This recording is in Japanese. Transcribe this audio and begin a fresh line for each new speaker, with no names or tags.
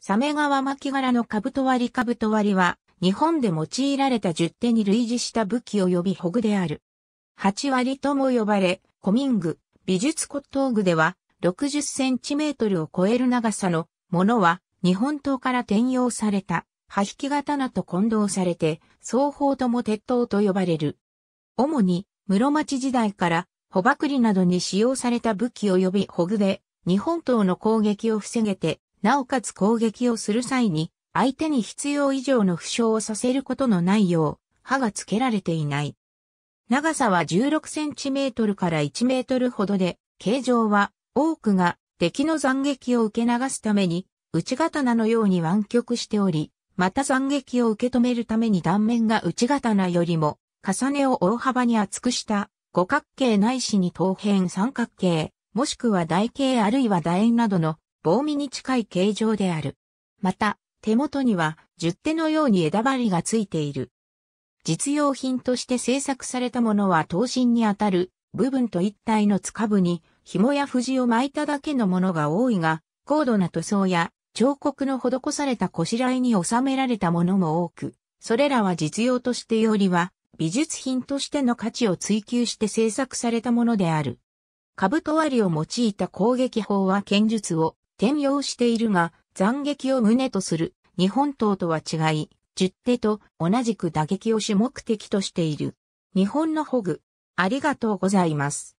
サメ
川巻柄のカブト割りカブト割りは、日本で用いられた十手に類似した武器及びホグである。八割とも呼ばれ、コミング、美術骨董具では、60センチメートルを超える長さのものは、日本刀から転用された、刃引き刀と混同されて、双方とも鉄刀と呼ばれる。主に、室町時代から、捕縛りなどに使用された武器及びホグで、日本刀の攻撃を防げて、なおかつ攻撃をする際に、相手に必要以上の負傷をさせることのないよう、刃が付けられていない。長さは16センチメートルから1メートルほどで、形状は多くが敵の斬撃を受け流すために、内刀のように湾曲しており、また斬撃を受け止めるために断面が内刀よりも、重ねを大幅に厚くした五角形ないしに等辺三角形、もしくは台形あるいは楕円などの棒身に近い形状である。また、手元には十手のように枝針がついている。実用品として製作されたものは刀身にあたる部分と一体のつか部に紐や藤を巻いただけのものが多いが、高度な塗装や彫刻の施されたこしらえに収められたものも多く、それらは実用としてよりは美術品としての価値を追求して制作されたものである。兜割りを用いた攻撃法は剣術を転用しているが、斬撃を旨とする日本刀とは違い、十手と同じく打撃を主目的としている。日本のホグ、ありがとうございます。